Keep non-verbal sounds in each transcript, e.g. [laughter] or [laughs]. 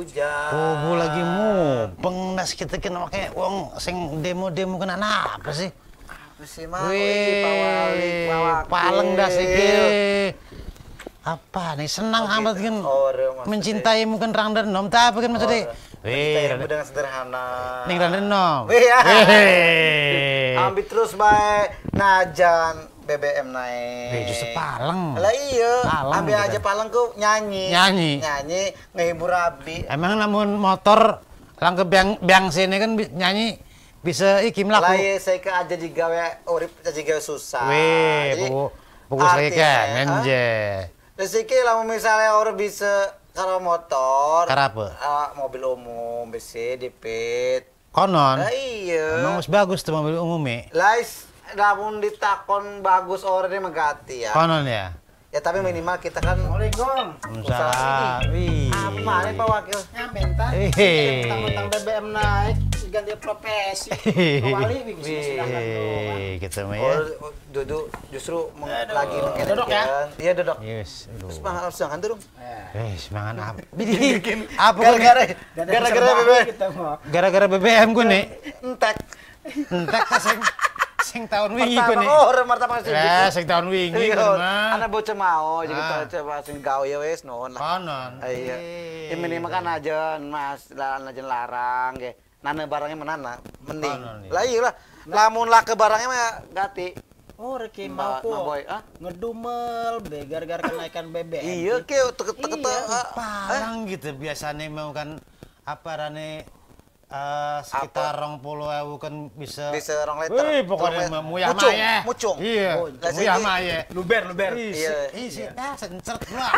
hujan. Kubu lagi mubeng nas kita kena pakai uang sing demo-demo kena nah, apa sih? Apa sih mah? Wih, paling dah sikil. Apa nih senang oh, amat kan mencintai mungkin rang denom tak apa kan maksudnya? Wih, dengan sederhana. Ning rang nom. Ya. Wih, ambil terus baik najan. BBM naik. Eh, justru paleng. Lah iya, ambil gitu aja kan. paleng ku nyanyi. Nyanyi. Nyanyi ngehibur Abi. Emang namun motor lang ke biang, biang sini kan nyanyi bisa ikim laku. Lah iya, saya ke aja digawe urip aja gawe susah. Wih, bu. Buku saya ke, menje. Rezeki lah misalnya orang bisa kalau motor. apa? Uh, mobil umum, besi, dipit. Konon. Lah iya. Emang bagus tuh mobil umum, umumnya. Lah namun ditakon bagus orang dia megati ya. Konon ya. Ya tapi hmm. minimal kita kan Assalamualaikum. Assalamualaikum. Apa nih Pak Wakil? Ya bentar. Tentang BBM naik ganti profesi. Kembali bisa Kita gitu mau ya. Oh, duduk justru lagi mengenai. Duduk ya. Kan. Iya duduk. Yes. Terus mangan siang kan Eh, semangat apa? [laughs] Bikin apa gara-gara gara-gara BBM. Gitu, gara-gara BBM gue nih. Entek. Entek kasing sing tahun wingi ku nih. Oh, martabak sing. Ya, sing tahun wingi ku mah. Ana bocah mau jadi ah. coba sing gawe ya wis non lah. Non. Iya. Ya iya. minimal makan aja Mas, lah aja larang ge. Nana barangnya menana, mending. Iya. Lah iya lah. Lamun lah ke barangnya mah ganti. Oh, Reki mau po. Ah? Ngedumel gara-gara kenaikan [laughs] BBM. Iya, ke teket-teket. Iya, ah, parang gitu biasanya mau kan apa rane Uh, sekitar rong puluh ewu kan bisa bisa rong liter wih pokoknya mah muyah mah ya. mucung iya oh, muyah maya luber luber iya iya dah sencet lah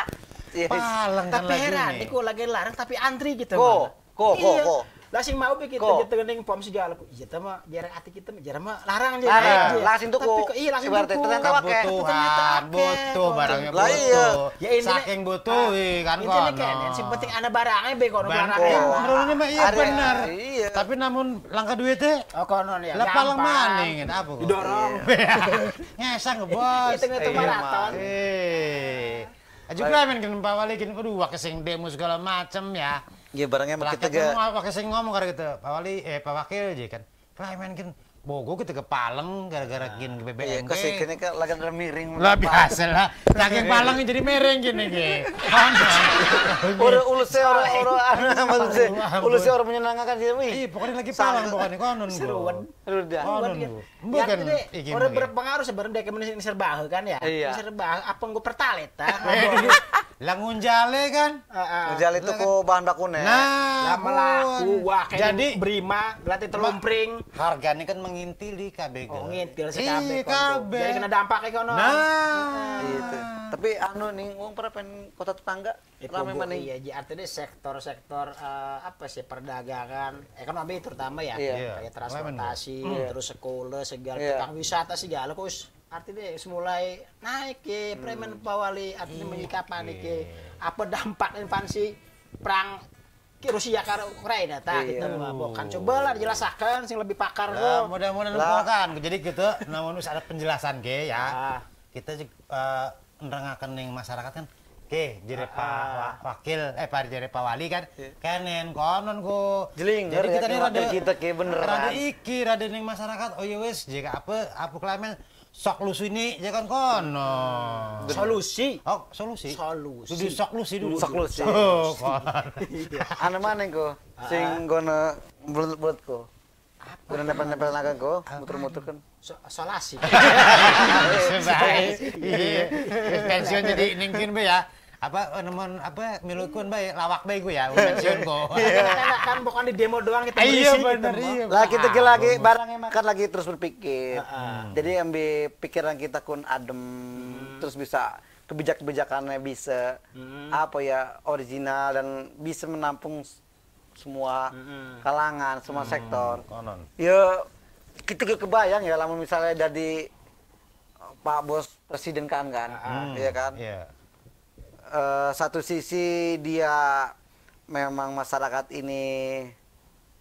[laughs] iya. palang kan tapi heran ini kok lagi larang tapi antri gitu kok, kok, kok, lah sing mau pikir kita jatuh neng pom sih jalan iya mah jarang hati kita jarang mah larang aja larang iya. langsung tuh kok iya langsung tuh ternyata kebutuhan butuh barangnya butuh iya ya ini saking butuh ah, iya, kan kok. ini kan yang penting anak barangnya be kono barangnya barangnya mah iya iya, iya tapi namun langkah duitnya oh kono ya lah paling mana ingin apa kok didorong [laughs] ngesang ngebos itu ngetuk maraton Aja kira main kenapa pawali kan kedua kesing demo segala macem ya. Ya barangnya mah kita kan ge. pakai sing ngomong karena gitu. Pak Wali eh Pak Wakil aja iya kan. Lah main Bogo kita ke Paleng gara-gara gin ke BBM. Iya, kasih kini ke laga miring. Lah biasa lah. Lagi Paleng jadi miring gini ge. Ora ulusnya ora ora ana maksudnya. Ulusnya ora menyenangkan sih. Iya, pokoknya lagi Paleng pokoknya konon gua. Seruan. Rudan. Bukan iki. Ora ya. berpengaruh sebenarnya dek ini serba kan ya. Iya. Serba apa Enggak pertalit ta. [laughs] Eh, Langun jale kan? Heeh. Ah, ah. itu ku kan? bahan nih. Nah, melaku wah jadi berima, berarti telumpring. Harganya kan mengintil di KB Oh, ngintil si KB. KB. Jadi kena dampaknya kono. Nah, gitu. Tapi anu nih, uang pernah pengen kota tetangga rame mana? Iya, jadi artinya sektor-sektor uh, apa sih perdagangan, ekonomi terutama ya, iya. iya. kayak transportasi, iya. terus sekolah, segala, iya. tukang wisata segala, kus artinya semulai naik ke hmm. premen pawali artinya hmm. menyikapan ke iya. apa dampak invasi perang ke Rusia ke Ukraina ta gitu, iya. gitu bukan coba lah dijelaskan sing lebih pakar nah, mudah-mudahan lupa kan jadi gitu namun ada penjelasan ke ya nah. kita uh, akan yang masyarakat kan Oke, jadi ah, Pak ah. Wakil, eh Pak jadi Pak Wali kan, iya. kanen konon ku. Jeling, jadi ya, kita ya, ini rada kita ke beneran. Rada iki, rada neng masyarakat, oh iya jika apa, apa klaimnya, sok ini ya kan kon. Oh. solusi oh solusi solusi jadi sok dulu sok lusi oh anu mana kok sing kono bulat bulat kok Udah nempel-nempel naga go, muter-muter kan. Solasi. [laughs] Iya. Pensiun jadi ningkin be ya apa eh, namun apa milukun iya. baik lawak baik gue ya pensiun iya. kok iya. kan bukan di demo doang kita iya bener iya lah kita lagi barangnya makan lagi terus berpikir ah, ah. jadi ambil pikiran kita kun adem hmm. terus bisa kebijak kebijakannya bisa hmm. apa ya original dan bisa menampung semua hmm. kalangan semua sektor Konon. ya kita gak kebayang ya kalau misalnya dari Pak Bos Presiden kan kan ah, iya kan Eh, satu sisi dia memang masyarakat ini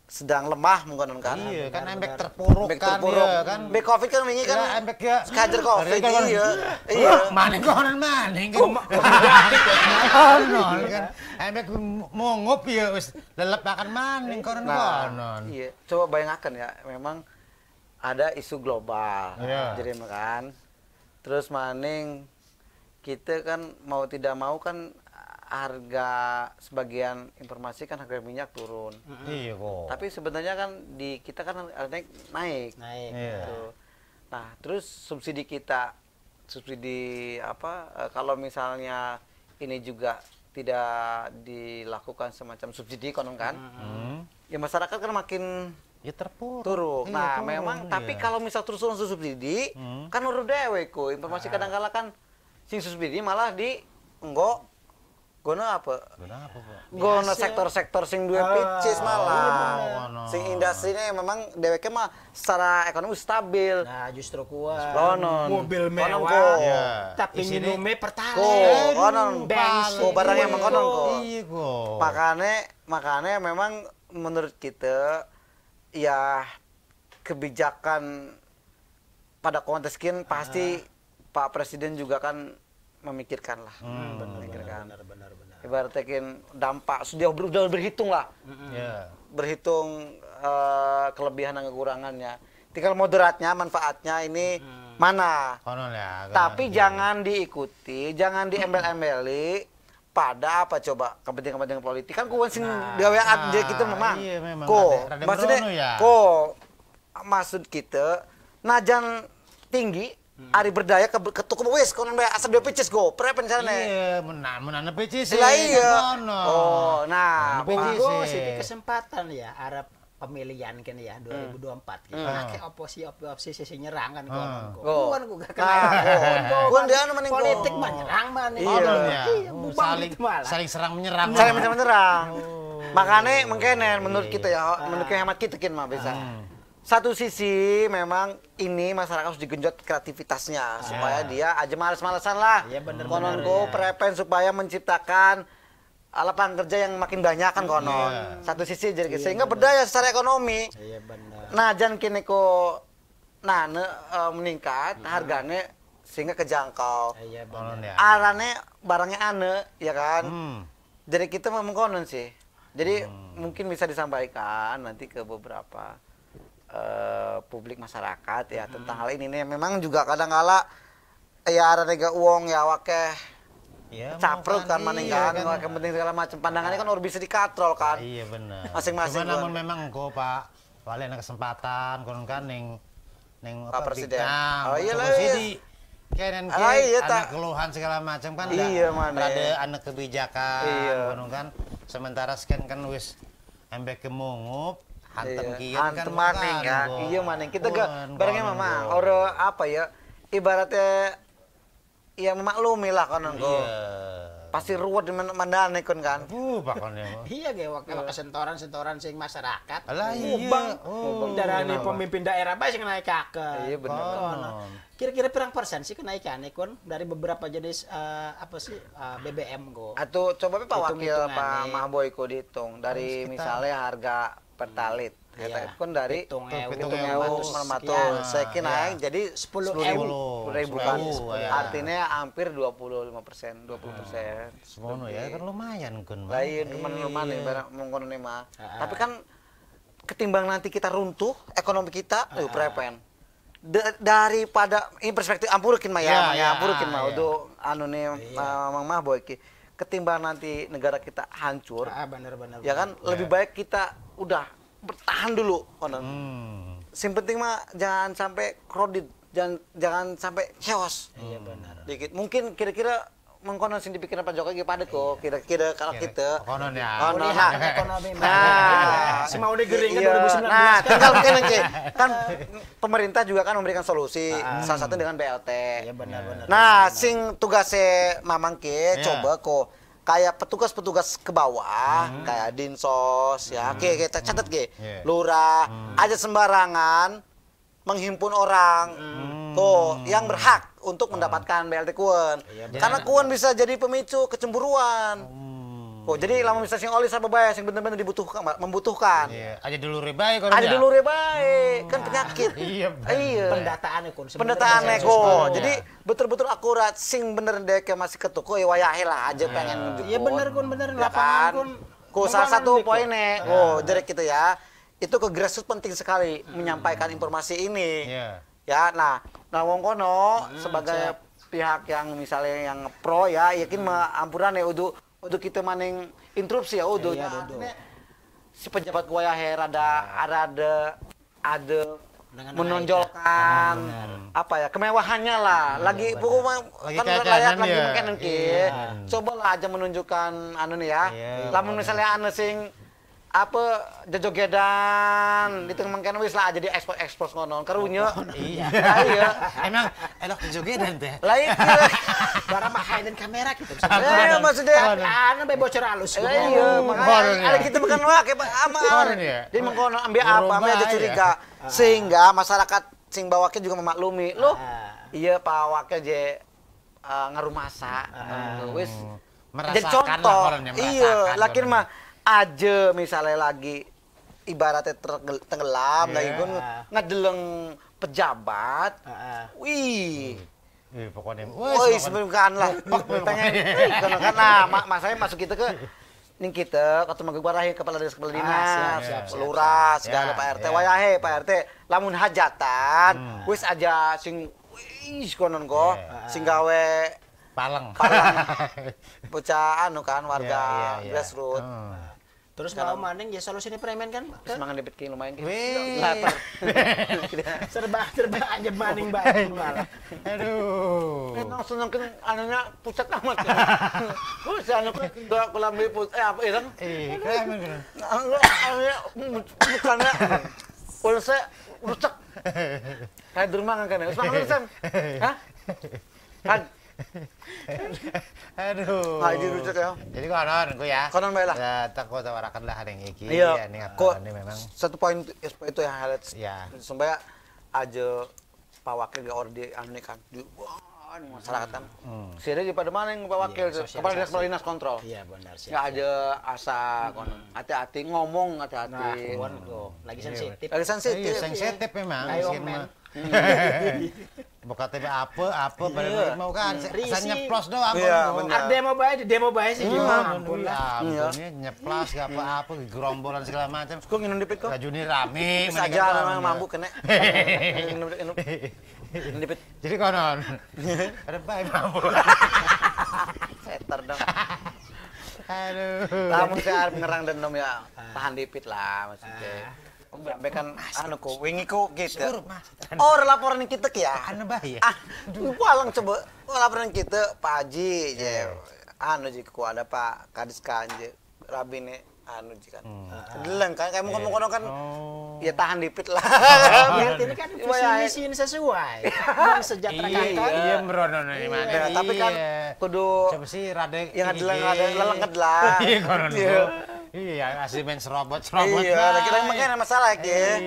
sedang lemah mungkin kan iya kan embek kan, terpuruk embek kan, terpuruk iya, kan embek covid kan ini kan embek ya kajar covid kan iya iya maning konan maning kan oh, oh. konon kan embek ya wis lelep akan maning konon nah, konon iya coba bayangkan ya memang ada isu global iya. jadi kan terus maning kita kan mau tidak mau kan harga sebagian informasi kan harga minyak turun. Iya kok. Tapi sebenarnya kan di kita kan naik naik. Naik. Gitu. Iya. Gitu. Nah terus subsidi kita subsidi apa e, kalau misalnya ini juga tidak dilakukan semacam subsidi konon kan hmm. ya masyarakat kan makin ya terpuruk turuk iya, nah memang iya. tapi kalau misal terus terusan subsidi hmm. kan urut dewe informasi ah. kadang kala kan sing Susbidi malah di enggo guna apa? guna apa, Pak? guna sektor-sektor sing dua ah, picis malah. Iya, oh, sing ini memang DWK mah secara ekonomi stabil. Nah, justru kuat. Konon. Mobil mewah. Ko. Iya. Tapi minumnya pertalite. Konon. Bensin. barang yang mengkonon ko. Iya, ko. Iya, makane makane memang menurut kita ya kebijakan pada konteks pasti ah. Pak Presiden juga kan memikirkan lah. Hmm, benar, memikirkan. Benar, benar, benar. Ibaratnya dampak sudah ber, sudah berhitung lah. Mm-hmm. Yeah. Berhitung uh, kelebihan dan kekurangannya. Tinggal moderatnya, manfaatnya ini hmm mana. Konon ya, konon Tapi ya. jangan diikuti, jangan diembel-embeli pada apa coba kepentingan-kepentingan politik kan kuwen sing nah, gawean nah, kita gitu memang. Iya, memang. Ko, maksudnya ya. ko maksud kita najan tinggi Ari berdaya ke, ke toko wis kono mbak asal dia pecis go prepen sana iya menan menan pecis lah iya oh nah monggo sih kesempatan ya Arab pemilihan kan ya 2024 gitu. Hmm. Nah, opsi opsi sisi nyerang kan hmm. gua. Ah, gua gak kenal, Gua dia anu mending politik mah nyerang mah nih. Iya. Ya. iya hmm, saling saling serang menyerang. Saling menyerang menyerang. Oh. Makanya mungkin menurut iya, kita ya iya. menurut hemat kita kan mah bisa. Hmm satu sisi memang ini masyarakat harus digenjot kreativitasnya ah. supaya dia aja males-malesan lah. Iya benar. Kononku ya. prepen supaya menciptakan lapangan kerja yang makin banyak kan iya. konon. Iya. Satu sisi jadi gitu. iya, sehingga bener. berdaya secara ekonomi. Iya benar. Nah, jan kini ko nah ne, uh, e, meningkat iya. Mm-hmm. harganya sehingga kejangkau. Iya benar. Ya. Arane barangnya ane ya kan. Hmm. Jadi kita memang konon sih. Jadi hmm. mungkin bisa disampaikan nanti ke beberapa uh, publik masyarakat ya hmm. tentang hal ini nih memang juga kadang kala ya nega uang ya wake ya, capruk kan maningkan iya, kan. penting segala macam pandangannya kan udah bisa dikatrol kan iya benar masing-masing cuman namun kan. memang kok Pak Wali ada kesempatan konon kan neng neng apa presiden nah, oh iya lah kanan kiri ah, iya, anak keluhan segala macam kan iya, mana ada anak kebijakan iya. kan sementara sekian kan wis embek kemungup Hantem iya. kian kan maning ya. Iya maning. Kita gak barangnya mama. ora apa ya? Ibaratnya ya memaklumi lah kan engko. Iya. Pasti ruwet di mana mana nih kan. Uh, bakon ya. [laughs] iya gak waktu kesentoran-sentoran sing masyarakat. lah iya. Bang, oh, darani pemimpin daerah pasti sih naik kakek. Iya bener. Oh. Kira-kira berapa persen sih nih kon dari beberapa jenis uh, apa sih uh, eh, BBM go. Atau coba Pak Wakil Pak Mahboy ko dihitung dari misalnya harga pertalit eta iya. ya, kan dari pitung ewu saya kira ya. jadi sepuluh ribu ribu kan iya. artinya hampir dua puluh lima persen dua puluh persen ah, semuanya ya kan lumayan kan lain cuman lumayan barang mungkin mah tapi ah. kan ketimbang nanti kita runtuh ekonomi kita uh, prepen daripada ini perspektif ampurukin mah ya, iya, ya, ampurukin mah untuk anu nih mang mah boyki, ketimbang nanti negara kita hancur ah, bener, bener, ya kan bener. lebih baik kita udah bertahan dulu konon. Hmm. Sing penting mah jangan sampai crowded, jangan jangan sampai chaos. Hmm. Iya benar. Dikit. Mungkin kira-kira mengkonon sing dipikirin Pak Jokowi pada kok iya. kira-kira kalau kita konon ya konon ya nah. nah si mau digering kan 2019 iya. nah tinggal mungkin nanti kan pemerintah juga kan memberikan solusi ah. salah satu dengan BLT iya benar benar nah sing tugasnya Mamang ke iya. coba kok kayak petugas-petugas ke bawah, hmm. kayak dinsos ya. Hmm. Oke, kita catat ge. hmm. Lurah hmm. aja sembarangan menghimpun orang. Hmm. Tuh, yang berhak untuk hmm. mendapatkan BLT kuen. ya, Karena kuen bisa jadi pemicu kecemburuan. Hmm. Oh, jadi lama misalnya sing oli sama bae sing bener-bener dibutuhkan membutuhkan. Iya, aja dulu bae kan. Aja dulu bae, hmm. kan penyakit. Hmm. iya. Iya. Pendataan ekor. Pendataan ekor. Jadi iya. betul-betul akurat sing bener deh ke masih ke toko ya wayahe lah aja nah. pengen Iya bener kon bener ya lapangan kan? kun. Ku salah satu poin e. Nah. oh jadi gitu ya. Itu ke grassroots penting sekali menyampaikan informasi ini. Iya. Ya, nah, nah wong kono hmm, sebagai pihak yang misalnya yang pro ya yakin hmm. ampuran ya udah untuk kita maning interupsi ya udah oh, iya, si pejabat gua ya her ada ada ada ada menonjolkan ah, apa ya kemewahannya lah iya, lagi pokoknya kan layak lagi nanti ya. coba lah aja menunjukkan anu nih ya iya, lamun misalnya anu sing apa jejogedan itu mungkin wis lah jadi ekspor ekspor ngono kerunya oh, iya. [laughs] iya iya emang elok jejogedan teh lah iya. [laughs] barang mahal dan kamera gitu iya maksudnya ah, ana bayi bocor halus eh, iya makanya ada kita ya. gitu bukan wak ama jadi mengkono ambil apa ambil aja curiga ya. ah. sehingga masyarakat sing bawaknya juga memaklumi lo ah. iya pak waknya je ngerumasa nah, wis jadi contoh iya lakin gitu. mah aja misalnya lagi ibaratnya tenggelam yeah. lagi iya. gue ngedeleng pejabat uh -uh. wih hmm. pokoknya. Woi, sebelum kan lah. [laughs] Pengen, karena mak kan lah, masanya masuk kita ke ning kita ketemu gue barahi kepala ya, desa kepala dinas, ah, lurah, segala ya, Pak RT, yeah. wayahe Pak RT, lamun hajatan, hmm. wis aja sing wis konon kok yeah. Ya. palang. Palang. [laughs] Bocah anu kan warga yeah, yeah, yeah. grassroots. Hmm. Terus kalau maning ya solusinya premen kan? Terus mangan debit king lumayan. Wih. Latar. [laughs] serba serba aja maning banget malah. Aduh. Nang seneng kan anaknya pucat amat. Wah, si anak dua kolam beli pus eh apa ireng? Eh, [laughs] kayak mana? Anaknya bukannya pulsa rusak. Kayak di rumah kan kan. Wis mangan [laughs] Hah? Kan Aduh. di ah, rujuk ya. Jadi konon gue ya. Konon baiklah. Ya, tak kau lah ada yang iki. Iya. Ini apa? Ini memang. Satu poin itu yang highlight. Iya. Sembaya aja Pak Wakil gak orde anu kan. Di, wah, ini masyarakat kan. Hmm. di pada mana yang Pak Wakil? Iya, Kepala Dinas Kepala Dinas Kontrol. Iya benar sih. Gak ada asa hmm. konon. Hati-hati ngomong hati-hati. Nah, iya, lagi sensitif. Lagi iya, sensitif. Sensitif memang. Ayo, men. [laughs] buka TV apa apa pada iya. mau kan saya nyeplos doang iya, ada demo bayi demo bayi sih iya, gimana ampun iya. nyeplos gak apa-apa gerombolan segala macam kok nginum dipit kok kajuni rame saja orang mampu kena nginum dipit jadi konon [laughs] ada bayi mampu Saya dong Aduh. Tamu saya ngerang dendam ya. Tahan dipit lah maksudnya. Ah kan anu ku wingi ku gitu oh laporan kita ya anu ya. ah paling coba laporan kita Pak Haji ya anu ji ku ada Pak Kadis Kanje rabine anu jikan kan Deleng hmm. ah, kan kayak iya. mungkin kan oh. ya tahan dipit lah oh, [laughs] berarti ini kan iya, iya. visi misi sesuai sejak terkait iya kan. merono nih tapi kan kudu Coba sih rade yang ada rade leleng lah iya Iya, ngasih main serobot-serobot. Iya, nah. kita makanya masalah ya.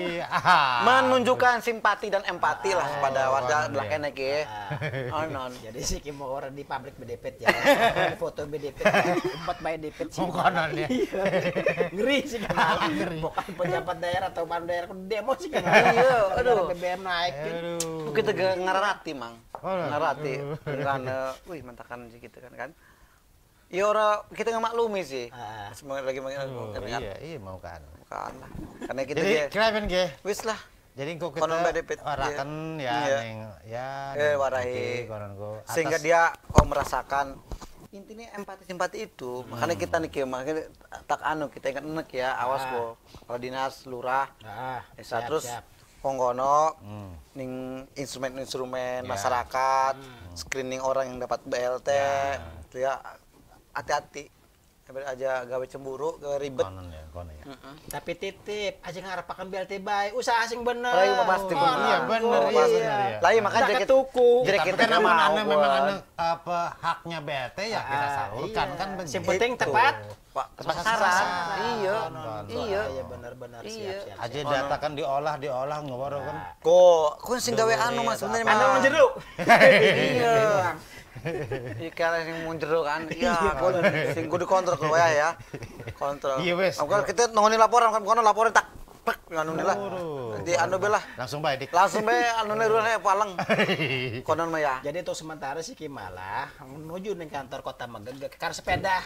Menunjukkan simpati dan empati lah ah, kepada warga belakangnya ya. Oh, non. Jadi sih kimo orang di pabrik bedepet ya. [laughs] Foto BDP, ya. empat main BDP sih. [laughs] Oh, non ya. Iya. Ngeri sih kan. [laughs] ah, Ngeri. Bukan pejabat daerah atau pan daerah kan demo sih kan Iya, aduh. BBM naik. Aduh. Kita ngerati, Mang. Oh, ngerati. Karena, eh, wih, mantakan sih gitu kan kan. Ya orang kita nggak maklumi sih. Ah. ah. Semangat lagi makin oh, iya, kan. Iya, iya mau kan. Kan lah. Karena kita Jadi kelamin ge. Wis lah. Jadi kok kita warakan ya, iya. ya iya. neng ya eh, warahi. Okay, Sehingga dia kau oh, merasakan intinya empati simpati itu hmm. makanya kita nih makanya tak anu kita ingat enek ya awas ah. kalau dinas lurah ah, ah. Eh, siap, terus siap. kongkono hmm. ning instrumen instrumen yeah. masyarakat hmm. screening orang yang dapat BLT yeah. ya, gitu ya hati-hati aja gawe cemburu gawe ribet konon ya, konon ya. tapi titip aja ngarepakan BLT baik usaha asing bener lain mah oh, iya, pasti iya, oh, bener iya bener oh, iya. lain iya, makanya jadi tuku Jadi kita kan anu, mau anak memang anak apa haknya BLT ya ah, kita salurkan iya. kan bener yang penting gitu. tepat tepat sasaran. Iya. Iya. Iya benar-benar siap-siap. Aja data kan diolah diolah nggak baru kan. Kok kun sing gawe anu Mas sebenarnya. Anu menjeruk [laughs] Iya. [laughs] Iki ana sing kan. Iya, iya aku sing kudu kontrol kowe ya. ya. Kontrol. Iya wes. Aku kan kita nongoni laporan kan kono laporan tak pek anu lah. Nanti anu bela. Langsung bae dik. Langsung baik, anu ne ruleh paleng. [laughs] Konon mah ya. Jadi itu sementara sih Kimala menuju ning kantor kota Megegek kar sepeda.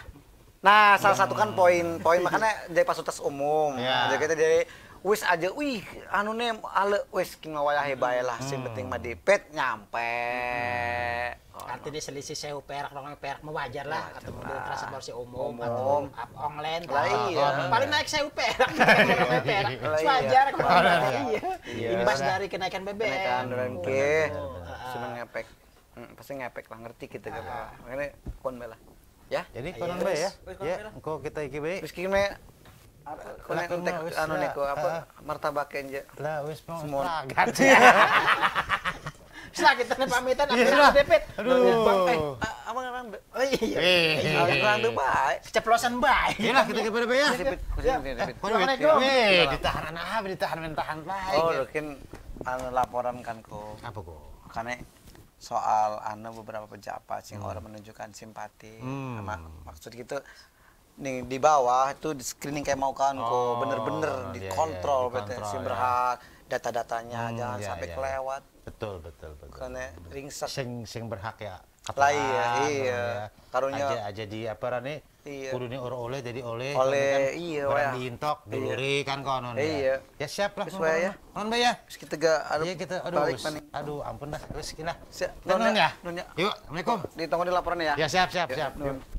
Nah, salah satu kan poin poin makanya dari fasilitas umum. Iya. Jadi kita dari wis aja wih anu ne ale wis king wayahe bae lah sing penting mah dipet nyampe hmm. oh, artinya selisih sewu perak dong perak mah wajar lah ya, atau mobil transportasi umum, umum. up online lah iya. paling naik sewu perak [laughs] perak iya. wajar iya. Iya. iya imbas dari kenaikan bebek. kenaikan rengke ke seneng ngepek hmm, pasti ngepek lah ngerti kita gitu makanya kon lah ya jadi ah, kon bae ya ya engko kita iki bae wis kime anu niku apa martabak enje. Lah wis [laughs] pamitan iya, apa depet. Aduh. Iya, eh, abang abang. Oh iya. orang eh, eh, tuh baik. Keceplosan baik. Iya kita ke berapa ya? Depet, depet. Ya, ditahan apa ditahan mentahan baik. Oh, mungkin anu, laporan kan ku. Apa ku? Karena soal anu beberapa pejabat sing orang menunjukkan simpati. Hmm. Maksud gitu nih di bawah itu di screening kayak mau kan kok oh, bener-bener dikontrol iya, iya, potensi ya. berhak data-datanya hmm, jangan iya, sampai iya. iya. kelewat betul betul betul karena ya, ringsek sing sing berhak ya lah iya iya ya. karunya aja aja di apa nih iya. kudune orang oleh jadi oleh kan oleh kan, iya barang diintok diluri iya. kan konon ya. iya ya siap lah sesuai ya non ya kita ga aduh iya kita aduh balik panik aduh ampun dah terus kita non ya non ya yuk assalamualaikum ditunggu di laporan ya ya siap siap siap